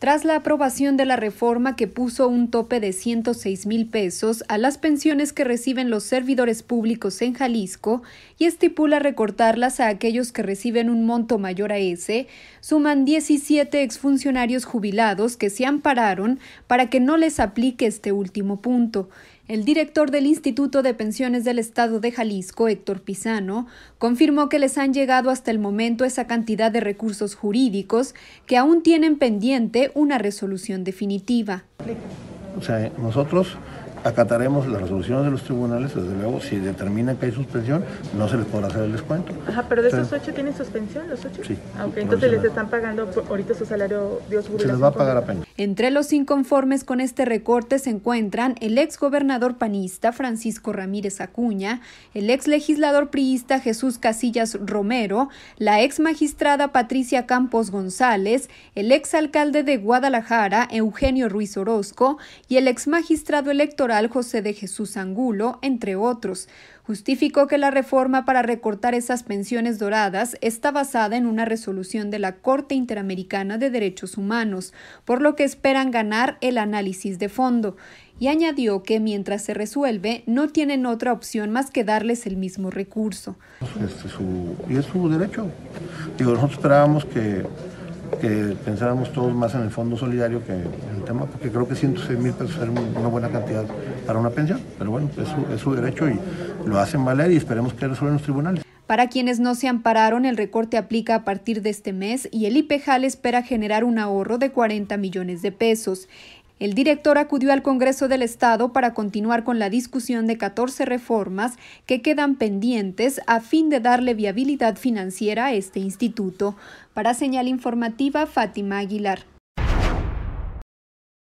Tras la aprobación de la reforma que puso un tope de 106 mil pesos a las pensiones que reciben los servidores públicos en Jalisco y estipula recortarlas a aquellos que reciben un monto mayor a ese, suman 17 exfuncionarios jubilados que se ampararon para que no les aplique este último punto. El director del Instituto de Pensiones del Estado de Jalisco, Héctor Pisano, confirmó que les han llegado hasta el momento esa cantidad de recursos jurídicos que aún tienen pendiente una resolución definitiva. O sea, nosotros acataremos las resoluciones de los tribunales, desde luego, si determinan que hay suspensión, no se les podrá hacer el descuento. Ajá, pero de esos ocho tienen suspensión, los ocho. Sí. aunque ah, entonces les están pagando ahorita su salario de Se les va a pagar apenas. Entre los inconformes con este recorte se encuentran el ex gobernador panista Francisco Ramírez Acuña, el ex legislador priista Jesús Casillas Romero, la ex magistrada Patricia Campos González, el ex alcalde de Guadalajara Eugenio Ruiz Orozco y el ex magistrado electoral José de Jesús Angulo, entre otros, justificó que la reforma para recortar esas pensiones doradas está basada en una resolución de la Corte Interamericana de Derechos Humanos, por lo que esperan ganar el análisis de fondo, y añadió que mientras se resuelve no tienen otra opción más que darles el mismo recurso. Este y es su derecho. Digo, nosotros esperábamos que que pensábamos todos más en el fondo solidario que en el tema, porque creo que 106 mil pesos es una buena cantidad para una pensión, pero bueno, es su, derecho y lo hacen valer y esperemos que resuelvan los tribunales. Para quienes no se ampararon, el recorte aplica a partir de este mes y el IPEJAL espera generar un ahorro de 40 millones de pesos. El director acudió al Congreso del Estado para continuar con la discusión de 14 reformas que quedan pendientes a fin de darle viabilidad financiera a este instituto. Para señal informativa, Fátima Aguilar.